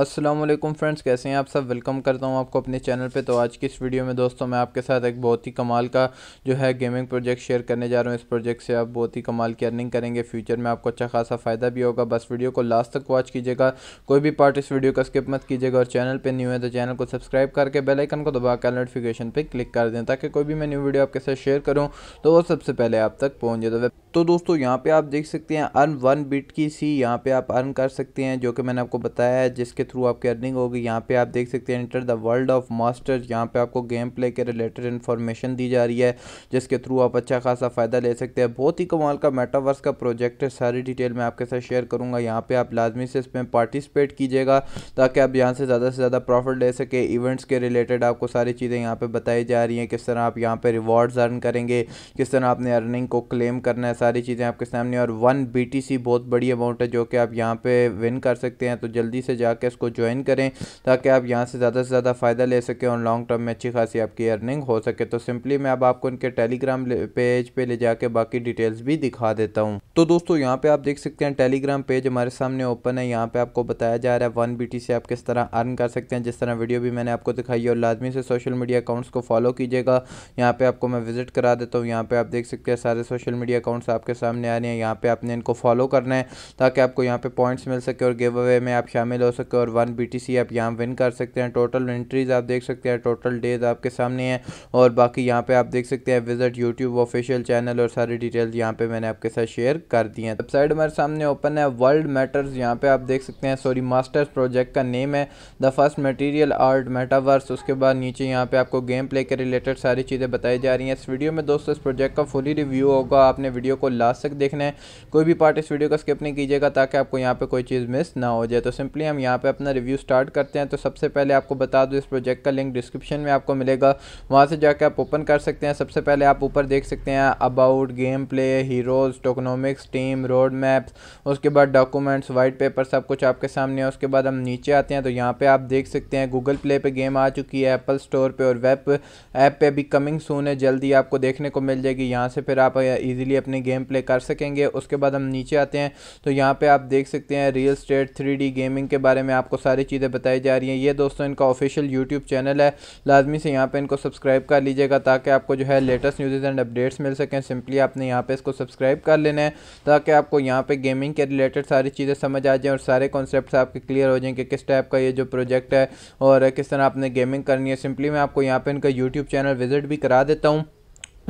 Aslam friends कैसे हैं आप सब वेलकम करता हूं आपको अपने चैनल पे तो आज की इस वीडियो में दोस्तों मैं आपके साथ एक बहुत ही कमाल का जो है गेमिंग प्रोजेक्ट शेयर करने जा रहा हूं इस प्रोजेक्ट से आप बहुत ही कमाल की अर्निंग करेंगे फ्यूचर में आपको अच्छा खासा फ़ायदा भी होगा बस वीडियो को लास्ट तक वॉच कीजिएगा कोई भी पार्ट इस वीडियो का स्किप मत कीजिएगा और चैनल पर न्यू है तो चैनल को सब्सक्राइब करके बेलाइकन को दबाकर नोटिफिकेशन पर क्लिक कर दें ताकि कोई भी मैं न्यू वीडियो आपके साथ शेयर करूँ तो वो सबसे पहले आप तक पहुँचे तो तो दोस्तों यहाँ पे आप देख सकते हैं अर्न वन बिट की सी यहाँ पे आप अर्न कर सकते हैं जो कि मैंने आपको बताया है जिसके थ्रू आपकी अर्निंग होगी यहाँ पे आप देख सकते हैं enter the world of masters यहाँ पे आपको गेम प्ले के रिलेटेड इन्फॉर्मेशन दी जा रही है जिसके थ्रू आप अच्छा खासा फ़ायदा ले सकते हैं बहुत ही कमाल का मेटावर्स का प्रोजेक्ट है सारी डिटेल मैं आपके साथ शेयर करूँगा यहाँ पर आप लाजमी से इसमें पार्टिसिपेट कीजिएगा ताकि आप यहाँ से ज़्यादा से ज़्यादा प्रॉफिट ले सके इवेंट्स के रिलेटेड आपको सारी चीज़ें यहाँ पर बताई जा रही हैं किस तरह आप यहाँ पर रिवॉर्ड्स अर्न करेंगे किस तरह आपने अर्निंग को क्लेम करना है सारी चीज़ें आपके सामने और वन बी बहुत बड़ी अमाउंट है जो कि आप यहाँ पे विन कर सकते हैं तो जल्दी से जाकर इसको ज्वाइन करें ताकि आप यहाँ से ज़्यादा से ज़्यादा फ़ायदा ले सकें और लॉन्ग टर्म में अच्छी खासी आपकी अर्निंग हो सके तो सिंपली मैं अब आपको इनके टेलीग्राम पेज पर पे ले जाकर बाकी डिटेल्स भी दिखा देता हूँ तो दोस्तों यहाँ पर आप देख सकते हैं टेलीग्राम पेज हमारे सामने ओपन है यहाँ पर आपको बताया जा रहा है वन बी आप किस तरह अर्न कर सकते हैं जिस तरह वीडियो भी मैंने आपको दिखाई और लाजमी से सोशल मीडिया अकाउंट्स को फॉलो कीजिएगा यहाँ पर आपको मैं विजिट करा देता हूँ यहाँ पर आप देख सकते हैं सारे सोशल मीडिया अकाउंट्स आपके सामने आ रही है यहाँ पे आपने इनको फॉलो करना है ताकि आपको यहाँ पे पॉइंट्स मिल सके और गिव अवे में आप शामिल हो सके और वन बी आप यहाँ विन कर सकते हैं टोटल एंट्रीज आप देख सकते हैं टोटल डेज आपके सामने हैं और बाकी यहाँ पे आप देख सकते हैं विजिट यूट्यूब ऑफिशियल चैनल और सारी डिटेल्स यहाँ पे मैंने आपके साथ शेयर कर दी है वेबसाइट हमारे सामने ओपन है वर्ल्ड मैटर्स यहाँ पे आप देख सकते हैं सॉरी मास्टर्स प्रोजेक्ट का नेम है the first material art metaverse उसके बाद नीचे यहाँ पे आपको गेम प्ले के रिलेटेड सारी चीज़ें बताई जा रही हैं इस वीडियो में दोस्तों इस प्रोजेक्ट का फुली रिव्यू होगा आपने वीडियो को लास्ट तक देखना है कोई भी पार्ट इस वीडियो का स्किप नहीं कीजिएगा ताकि आपको यहाँ पर कोई चीज़ मिस ना हो जाए तो सिंपली हम यहाँ पर अपना रिव्यू स्टार्ट करते हैं तो सबसे पहले आपको बता दूँ इस प्रोजेक्ट का लिंक डिस्क्रिप्शन में आपको मिलेगा वहाँ से जाकर आप ओपन कर सकते हैं सबसे पहले आप ऊपर देख सकते हैं about game play heroes tokenomics team road maps उसके बाद डॉक्यूमेंट्स वाइट पेपर सब कुछ आपके सामने है उसके बाद हम नीचे आते हैं तो यहाँ पे आप देख सकते हैं गूगल प्ले पे गेम आ चुकी है एप्पल स्टोर पे और वेब ऐप पे भी कमिंग सून है जल्दी आपको देखने को मिल जाएगी यहाँ से फिर आप इजीली अपने गेम प्ले कर सकेंगे उसके बाद हम नीचे आते हैं तो यहाँ पे आप देख सकते हैं रियल स्टेट थ्री गेमिंग के बारे में आपको सारी चीज़ें बताई जा रही हैं ये दोस्तों इनका ऑफिशियल यूट्यूब चैनल है लाजमी से यहाँ पर इनको सब्सक्राइब कर लीजिएगा ताकि आपको जो है लेटेस्ट न्यूज़ एंड अपडेट्स मिल सकें सिंपली आपने यहाँ पर इसको सब्सक्राइब कर लेना है ताकि आपको यहाँ पर गेमिंग के रिलेटेड सारी चीज़ें समझ आ जाएँ और सारे कॉन्सेप्ट आपके क्लियर हो जाएँ कि किस टाइप का ये जो प्रोजेक्ट है और किस तरह आपने गेमिंग करनी है सिंपली मैं आपको यहाँ पर इनका यूट्यूब चैनल विजिट भी करा देता हूँ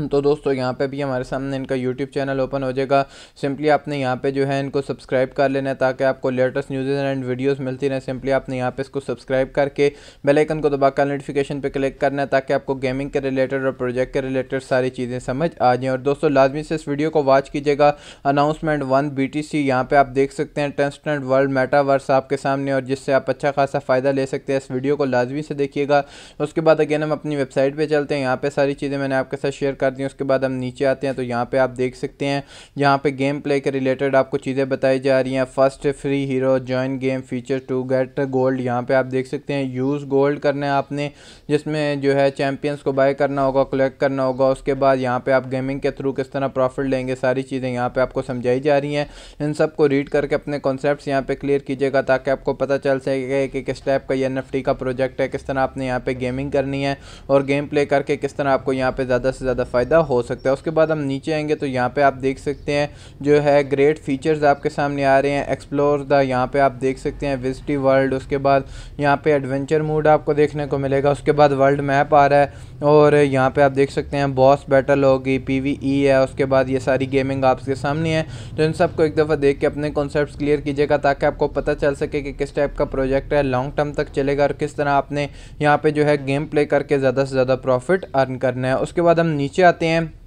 तो दोस्तों यहाँ पे भी हमारे सामने इनका YouTube चैनल ओपन हो जाएगा सिंपली आपने यहाँ पे जो है इनको सब्सक्राइब कर लेना है ताकि आपको लेटेस्ट न्यूज़ एंड वीडियोस मिलती रहें सिंपली आपने यहाँ पे इसको सब्सक्राइब करके बेल आइकन को दबाकर नोटिफिकेशन पे क्लिक करना है ताकि आपको गेमिंग के रिलेटेड और प्रोजेक्ट के रिलेटेड सारी चीज़ें समझ आ जाएँ और दोस्तों लाजमी से इस वीडियो को वॉच कीजिएगा announcement one B T C यहाँ पर आप देख सकते हैं टेंसटेंट वर्ल्ड मेटावर्स आपके सामने और जिससे आप अच्छा खासा फ़ायदा ले सकते हैं इस वीडियो को लाजमी से देखिएगा उसके बाद अगेन हम अपनी वेबसाइट पर चलते हैं यहाँ पर सारी चीज़ें मैंने आपके साथ शेयर कर कर दी उसके बाद हम नीचे आते हैं तो यहाँ पे आप देख सकते हैं यहाँ पे गेम प्ले के रिलेटेड आपको चीज़ें बताई जा रही हैं first free hero join game feature to get gold यहाँ पे आप देख सकते हैं यूज़ गोल्ड करना है आपने जिसमें जो है चैम्पियंस को बाय करना होगा कलेक्ट करना होगा उसके बाद यहाँ पर आप गेमिंग के थ्रू किस तरह प्रॉफिट लेंगे सारी चीज़ें यहाँ पर आपको समझाई जा रही हैं इन सब को रीड करके अपने कॉन्सेप्ट यहाँ पर क्लियर कीजिएगा ताकि आपको पता चल सके कि किस टाइप का ये एन का प्रोजेक्ट है किस तरह आपने यहाँ पर गेमिंग करनी है और गेम प्ले करके किस तरह आपको यहाँ पर ज़्यादा से ज़्यादा फ़ायदा हो सकता है उसके बाद हम नीचे आएंगे तो यहाँ पे आप देख सकते हैं जो है ग्रेट फीचर्स आपके सामने आ रहे हैं एक्सप्लोर द यहाँ पे आप देख सकते हैं विजटी वर्ल्ड उसके बाद यहाँ पे एडवेंचर मूड आपको देखने को मिलेगा उसके बाद वर्ल्ड मैप आ रहा है और यहाँ पे आप देख सकते हैं बॉस बैटल होगी पीवीई e है उसके बाद ये सारी गेमिंग आपके सामने है तो इन सबको एक दफ़ा देख के अपने कॉन्सेप्ट क्लियर कीजिएगा ताकि आपको पता चल सके कि किस टाइप का प्रोजेक्ट है लॉन्ग टर्म तक चलेगा और किस तरह आपने यहाँ पर जो है गेम प्ले करके ज़्यादा से ज़्यादा प्रॉफिट अर्न करना है उसके बाद हम नीचे आते हैं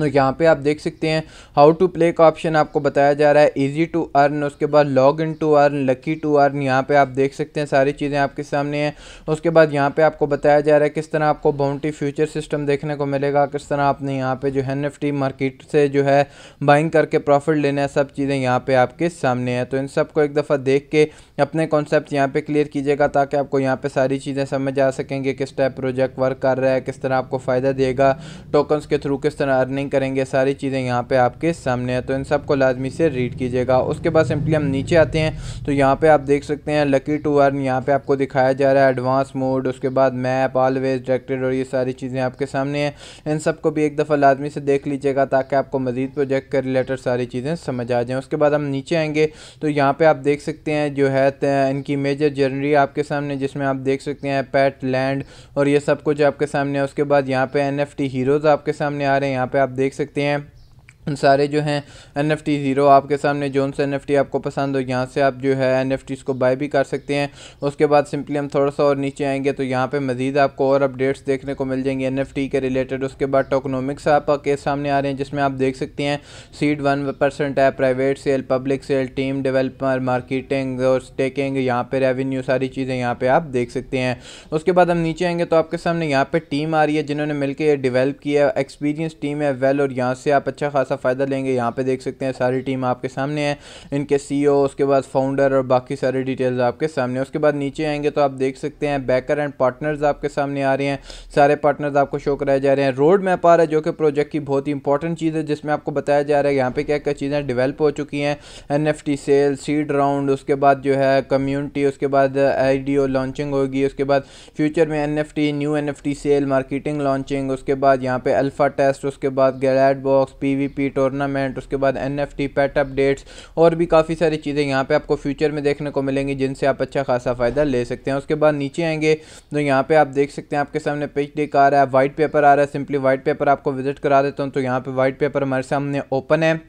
तो यहाँ पे आप देख सकते हैं हाउ टू प्ले का ऑप्शन आपको बताया जा रहा है इजी टू अर्न उसके बाद log in to earn lucky to earn यहाँ पे आप देख सकते हैं सारी चीज़ें आपके सामने हैं उसके बाद यहाँ पे आपको बताया जा रहा है किस तरह आपको बाउंटी फ्यूचर सिस्टम देखने को मिलेगा किस तरह आपने यहाँ पे जो है निफ्टी मार्केट से जो है बाइंग करके प्रॉफिट लेना है सब चीज़ें यहाँ पर आपके सामने हैं तो इन सबको एक दफ़ा देख के अपने कॉन्सेप्ट यहाँ पर क्लियर कीजिएगा ताकि आपको यहाँ पर सारी चीज़ें समझ आ सकेंगे किस टाइप प्रोजेक्ट वर्क कर रहा है किस तरह आपको फ़ायदा देगा टोकन्स के थ्रू किस तरह अर्निंग टाइपिंग करेंगे सारी चीज़ें यहाँ पे आपके सामने है तो इन सबको लाजमी से रीड कीजिएगा उसके बाद सिंपली हम नीचे आते हैं तो यहाँ पे आप देख सकते हैं लकी टू अर्न यहाँ पे आपको दिखाया जा रहा है एडवांस मोड उसके बाद मैप ऑलवेज डायरेक्टेड और ये सारी चीज़ें आपके सामने हैं इन सब को भी एक दफ़ा लाजमी से देख लीजिएगा ताकि आपको मज़ीद प्रोजेक्ट के रिलेटेड सारी चीज़ें समझ आ जाएँ उसके बाद हम नीचे आएंगे तो यहाँ पर आप देख सकते हैं जो है इनकी मेजर जर्नरी आपके सामने जिसमें आप देख सकते हैं पैट लैंड और ये सब कुछ आपके सामने है उसके बाद यहाँ पे एन एफ हीरोज़ आपके सामने आ रहे हैं यहाँ पे आप देख सकते हैं सारे जो हैं एन एफ टी ज़ीरो आपके सामने जोन से एन एफ टी आपको पसंद हो यहाँ से आप जो है एन एफ टीज़ को बाय भी कर सकते हैं उसके बाद सिंपली हम थोड़ा सा और नीचे आएंगे तो यहाँ पे मज़ीद आपको और अपडेट्स देखने को मिल जाएंगे एन एफ टी के रिलेटेड उसके बाद टोकनोमिक्स आपके सामने आ रहे हैं जिसमें आप देख सकते हैं सीड वन परसेंट है private sale public sale team developer marketing और स्टेकिंग यहाँ पर रेवेन्यू सारी चीज़ें यहाँ पर आप देख सकते हैं उसके बाद हम नीचे आएंगे तो आपके सामने यहाँ पर टीम आ रही है जिन्होंने मिलकर डिवेल्प किया एक्सपीरियंस टीम है वेल और यहाँ से आप अच्छा खासा फ़ायदा लेंगे यहाँ पे देख सकते हैं सारी टीम आपके सामने है इनके सीईओ e उसके बाद फाउंडर और बाकी सारे डिटेल्स आपके सामने उसके बाद नीचे आएंगे तो आप देख सकते हैं बैकर एंड पार्टनर्स आपके सामने आ रहे हैं सारे पार्टनर्स आपको शो कराए जा रहे हैं रोड मैप आ रहा है जो कि प्रोजेक्ट की बहुत ही इंपॉर्टेंट चीज़ है जिसमें आपको बताया जा रहा है यहाँ पर क्या क्या चीज़ें डिवेल्प हो चुकी हैं एन सेल सीड राउंड उसके बाद जो है कम्यूनिटी उसके बाद आई लॉन्चिंग होगी उसके बाद फ्यूचर में एन न्यू एन सेल मार्केटिंग लॉन्चिंग उसके बाद यहाँ पे अल्फ़ा टेस्ट उसके बाद गैलेट बॉक्स पी टूर्नामेंट उसके बाद N F T pet updates और भी काफ़ी सारी चीज़ें यहाँ पे आपको फ्यूचर में देखने को मिलेंगी जिनसे आप अच्छा खासा फ़ायदा ले सकते हैं उसके बाद नीचे आएंगे तो यहाँ पे आप देख सकते हैं आपके सामने पिच डेक आ रहा है वाइट पेपर आ रहा है सिंपली वाइट पेपर आपको विजिट करा देता हूँ तो यहाँ पर वाइट पेपर हमारे सामने ओपन है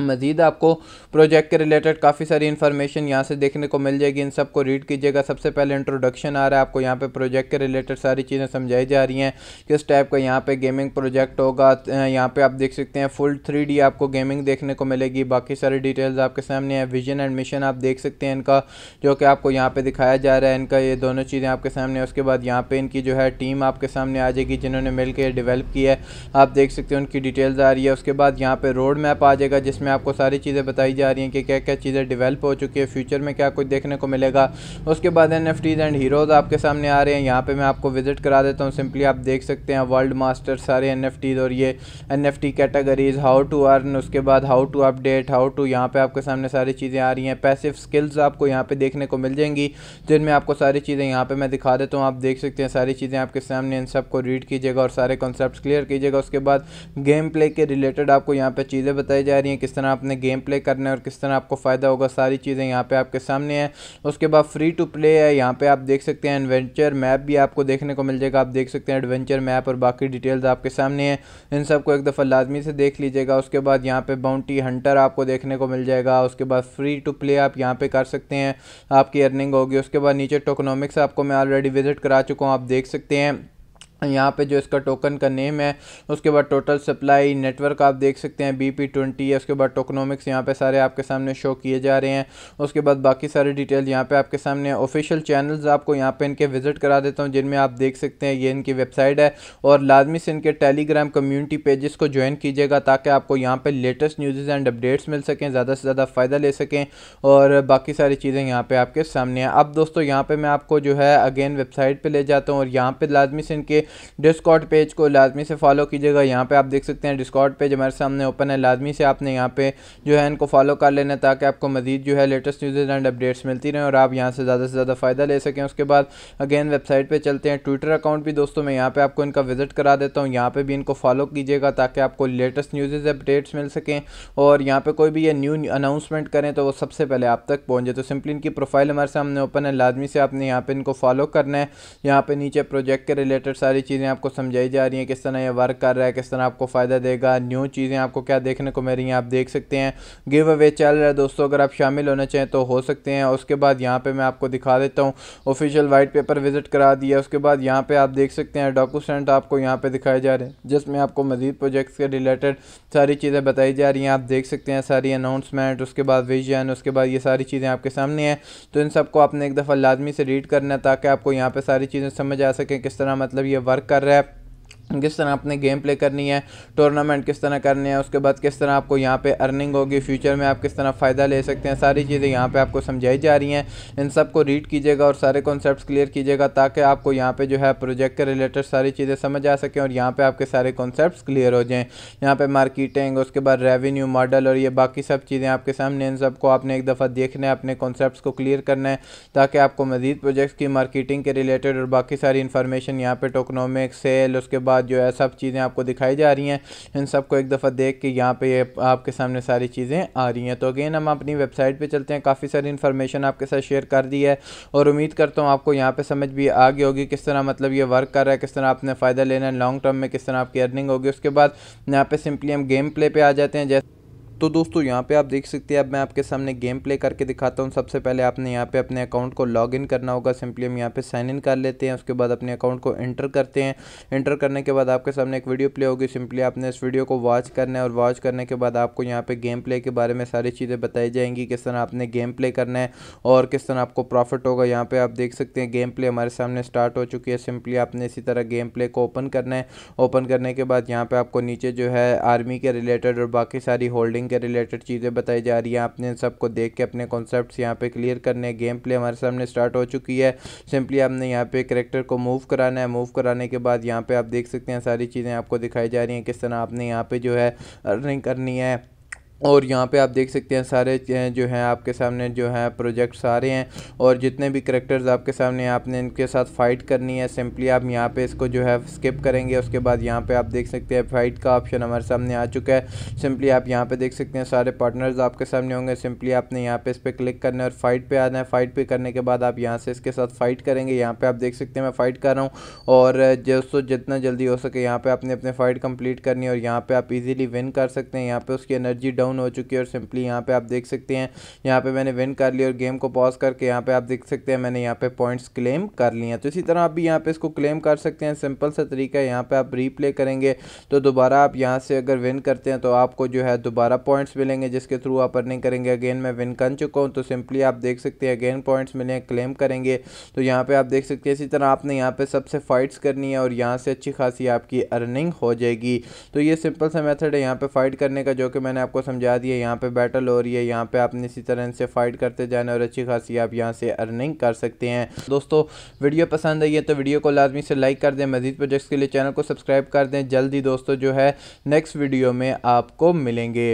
मज़ीद आपको प्रोजेक्ट के रिलेटेड काफ़ी सारी इन्फॉर्मेशन यहाँ से देखने को मिल जाएगी इन सबको रीड कीजिएगा सबसे पहले इंट्रोडक्शन आ रहा है आपको यहाँ पे प्रोजेक्ट के रिलेटेड सारी चीज़ें समझाई जा रही हैं किस टाइप का यहाँ पे गेमिंग प्रोजेक्ट होगा यहाँ पे आप देख सकते हैं फुल थ्री आपको गेमिंग देखने को मिलेगी बाकी सारी डिटेल्स आपके सामने हैं विजन एंड मिशन आप देख सकते हैं इनका जो कि आपको यहाँ पर दिखाया जा रहा है इनका ये दोनों चीज़ें आपके सामने उसके बाद यहाँ पर इनकी जो है टीम आपके सामने आ जाएगी जिन्होंने मिलकर डिवेल्प की है आप देख सकते हैं उनकी डिटेल्स आ रही है उसके बाद यहाँ पर रोड मैप आ जाएगा जिसमें इसमें आपको सारी चीज़ें बताई जा रही हैं कि क्या क्या चीज़ें डिवेल्प हो चुकी है फ्यूचर में क्या कुछ देखने को मिलेगा उसके बाद एन एंड हीरोज़ आपके सामने आ रहे हैं यहाँ पर मैं आपको विजिट करा देता हूँ सिंपली आप देख सकते हैं वर्ल्ड मास्टर सारे एन और ये एन कैटेगरीज हाउ टू अर्न उसके बाद how to update how to यहाँ पर आपके सामने सारी चीज़ें आ रही हैं पैसिव स्किल्स आपको यहाँ पर देखने को मिल जाएंगी जिनमें आपको सारी चीज़ें यहाँ पर मैं दिखा देता हूँ आप देख सकते हैं सारी चीज़ें आपके सामने इन को रीड कीजिएगा और सारे कॉन्सेप्ट क्लियर कीजिएगा उसके बाद गेम प्ले के रिलेटेड आपको यहाँ पे चीज़ें बताई जा रही हैं किस तरह आपने गेम प्ले करना है और किस तरह आपको फ़ायदा होगा सारी चीज़ें यहाँ पे आपके सामने हैं उसके बाद फ्री टू प्ले है यहाँ पे आप देख सकते हैं एडवेंचर मैप भी आपको देखने को मिल जाएगा आप देख सकते हैं एडवेंचर मैप और बाकी डिटेल्स आपके सामने हैं इन सबको एक दफ़ा लाजमी से देख लीजिएगा उसके बाद यहाँ पर बाउंटी हंटर आपको देखने को मिल जाएगा उसके बाद फ्री टू प्ले आप यहाँ पर कर सकते हैं आपकी अर्निंग होगी उसके बाद नीचे टोकनॉमिक्स आपको मैं ऑलरेडी विजिट करा चुका हूँ आप देख सकते हैं यहाँ पे जो इसका टोकन का नेम है उसके बाद टोटल सप्लाई नेटवर्क आप देख सकते हैं बी पी ट्वेंटी उसके बाद टोकनोमिक्स यहाँ पे सारे आपके सामने शो किए जा रहे हैं उसके बाद बाकी सारे डिटेल यहाँ पे आपके सामने ऑफिशियल चैनल्स आपको यहाँ पे इनके विजिट करा देता हूँ जिनमें आप देख सकते हैं ये इनकी वेबसाइट है और लाजमी से इनके टेलीग्राम कम्यूनिटी पेजेस को ज्वाइन कीजिएगा ताकि आपको यहाँ पर लेटेस्ट न्यूज़ एंड अपडेट्स मिल सकें ज़्यादा से ज़्यादा फ़ायदा ले सकें और बाकी सारी चीज़ें यहाँ पर आपके सामने हैं अब दोस्तों यहाँ पर मैं आपको जो है अगेन वेबसाइट पर ले जाता हूँ और यहाँ पर लाजमी से इनके डिस्कॉट पेज को लाजमी से फॉलो कीजिएगा यहाँ पे आप देख सकते हैं डिस्कॉट पेज हमारे सामने ओपन है लाजमी से आपने यहाँ पे जो है इनको फॉलो कर लेना है ताकि आपको मजीद जो है लेटेस्ट न्यूज़ एंड अपडेट्स मिलती रहें और आप यहाँ से ज़्यादा से ज़्यादा फ़ायदा ले सकें उसके बाद अगेन वेबसाइट पर चलते हैं ट्विटर अकाउंट भी दोस्तों मैं यहाँ पर आपको इनका विजिट करा देता हूँ यहाँ पर भी इनको फॉलो कीजिएगा ताकि आपको लेटेस्ट न्यूज़ अपडेट्स मिल सकें और यहाँ पर कोई भी ये न्यू अनाउंसमेंट करें तो वो सबसे पहले आप तक पहुँचे तो सिंपली इनकी प्रोफाइल हमारे सामने ओपन है लाजमी से आपने यहाँ पर इनको फॉलो करना है यहाँ पर नीचे प्रोजेक्ट के रिलेटेड सारी सारी चीज़ें आपको समझाई जा रही हैं किस तरह ये वर्क कर रहा है किस तरह आपको फ़ायदा देगा न्यू चीज़ें आपको क्या देखने को मिल रही हैं आप देख सकते हैं गिव अवे चल रहा है दोस्तों अगर आप शामिल होना चाहें तो हो सकते हैं उसके बाद यहाँ पर मैं आपको दिखा देता हूँ ऑफिशियल वाइट पेपर विजिट करा दिया उसके बाद यहाँ पर आप देख सकते हैं डॉक्यूसेंट आपको यहाँ पर दिखाए जा रहे हैं जिसमें आपको मजीद प्रोजेक्ट्स के रिलेटेड सारी चीज़ें बताई जा रही हैं आप देख सकते हैं सारी अनाउंसमेंट उसके बाद विजन उसके बाद ये सारी चीज़ें आपके सामने हैं तो इन सबको आपने एक दफ़ा लाजमी से रीड करना है ताकि आपको यहाँ पे सारी चीज़ें समझ आ सकें किस तरह मतलब ये वर्क कर रहा है किस तरह आपने गेम प्ले करनी है टूर्नामेंट किस तरह करनी है उसके बाद किस तरह आपको यहाँ पे अर्निंग होगी फ्यूचर में आप किस तरह फ़ायदा ले सकते हैं सारी चीज़ें यहाँ पे आपको समझाई जा रही हैं इन सब को रीड कीजिएगा और सारे कॉन्सेप्ट्स क्लियर कीजिएगा ताकि आपको यहाँ पे जो है प्रोजेक्ट के रिलेटेड सारी चीज़ें समझ आ सकें और यहाँ पर आपके सारे कॉन्सेप्ट क्लियर हो जाएँ यहाँ पर मार्किटिंग उसके बाद रेवेन्यू मॉडल और ये बाकी सब चीज़ें आपके सामने इन सबको आपने एक दफ़ा देखना है अपने कॉन्सेप्ट को क्लियर करना है ताकि आपको मजीद प्रोजेक्ट्स की मार्किटिंग के रिलेटेड और बाकी सारी इन्फॉर्मेशन यहाँ पर टोकनोमिक सेल उसके बाद बाद जो है सब चीज़ें आपको दिखाई जा रही हैं इन सबको एक दफ़ा देख के यहाँ पे आपके सामने सारी चीज़ें आ रही हैं तो अगेन हम अपनी वेबसाइट पर चलते हैं काफ़ी सारी इन्फॉर्मेशन आपके साथ शेयर कर दी है और उम्मीद करता हूँ आपको यहाँ पे समझ भी आ गई होगी किस तरह मतलब ये वर्क कर रहा है किस तरह आपने फ़ायदा लेना है लॉन्ग टर्म में किस तरह आपकी अर्निंग होगी उसके बाद यहाँ पर सिंपली हम गेम प्ले पर आ जाते हैं जैसे तो दोस्तों यहाँ पे आप देख सकते हैं अब मैं आपके सामने गेम प्ले करके दिखाता हूँ सबसे पहले आपने यहाँ पे अपने अकाउंट को लॉगिन करना होगा सिंपली हम यहाँ पे साइन इन कर लेते हैं उसके बाद अपने अकाउंट को एंटर करते हैं एंटर करने के बाद आपके सामने एक वीडियो प्ले होगी सिंपली आपने इस वीडियो को वॉच करना है और वॉच करने के बाद आपको यहाँ पर गेम प्ले के बारे में सारी चीज़ें बताई जाएंगी किस तरह आपने गेम प्ले करना है और किस तरह आपको प्रॉफिट होगा यहाँ पर आप देख सकते हैं गेम प्ले हमारे सामने स्टार्ट हो चुकी है सिंपली आपने इसी तरह गेम प्ले को ओपन करना है ओपन करने के बाद यहाँ पर आपको नीचे जो है आर्मी के रिलेटेड और बाकी सारी होल्डिंग के रिलेटेड चीज़ें बताई जा रही हैं आपने सबको देख के अपने कॉन्सेप्ट यहाँ पे क्लियर करने गेम प्ले हमारे सामने स्टार्ट हो चुकी है सिंपली आपने यहाँ पे करेक्टर को मूव कराना है मूव कराने के बाद यहाँ पर आप देख सकते हैं सारी चीज़ें आपको दिखाई जा रही हैं किस तरह आपने यहाँ पर जो है अर्निंग करनी है और यहाँ पे आप देख सकते हैं सारे जो हैं आपके सामने जो हैं प्रोजेक्ट्स आ रहे हैं और जितने भी करेक्टर्स आपके सामने हैं आपने इनके साथ फ़ाइट करनी है सिंपली आप यहाँ पे इसको जो है स्किप करेंगे उसके बाद यहाँ पे आप देख सकते हैं फ़ाइट का ऑप्शन हमारे सामने आ चुका है सिंपली आप यहाँ पे देख सकते हैं सारे पार्टनर्स आपके सामने होंगे सिंपली आपने यहाँ पर इस पर क्लिक करना है और फाइट पर आना है फाइट पर करने के बाद आप यहाँ से इसके साथ फ़ाइट करेंगे यहाँ पर आप देख सकते हैं मैं फ़ाइट कर रहा हूँ और जो तो जितना जल्दी हो सके यहाँ पर आपने अपने फ़ाइट कम्प्लीट करनी है और यहाँ पर आप ईजिली विन कर सकते हैं यहाँ पर उसकी एनर्जी डाउन डाउन हो चुकी है और सिंपली यहाँ पे आप देख सकते हैं यहाँ पे मैंने विन कर लिया और गेम को पॉज करके यहाँ पे आप देख सकते हैं मैंने यहाँ पे पॉइंट्स क्लेम कर लिए हैं तो इसी तरह आप भी यहाँ पे इसको क्लेम कर सकते हैं सिंपल सा तरीका है यहाँ पे आप रीप्ले करेंगे तो दोबारा आप यहाँ से अगर विन करते हैं तो आपको जो है दोबारा पॉइंट्स मिलेंगे जिसके थ्रू आप अर्निंग करेंगे अगेन मैं विन कर चुका हूँ तो सिंपली आप देख सकते हैं अगेन पॉइंट्स मिले क्लेम करेंगे तो यहाँ पर आप देख सकते हैं इसी तरह आपने यहाँ पर सबसे फाइट्स करनी है और यहाँ से अच्छी खासी आपकी अर्निंग हो जाएगी तो ये सिंपल सा मेथड है यहाँ पर फाइट करने का जो कि मैंने आपको समझा समझा दिया यहाँ पे बैटल हो रही है यहाँ पे आपने इसी तरह से फाइट करते जाना और अच्छी खासी आप यहाँ से अर्निंग कर सकते हैं दोस्तों वीडियो पसंद आई है तो वीडियो को लाजमी से लाइक कर दें मजीद प्रोजेक्ट्स के लिए चैनल को सब्सक्राइब कर दें जल्दी दोस्तों जो है नेक्स्ट वीडियो में आपको मिलेंगे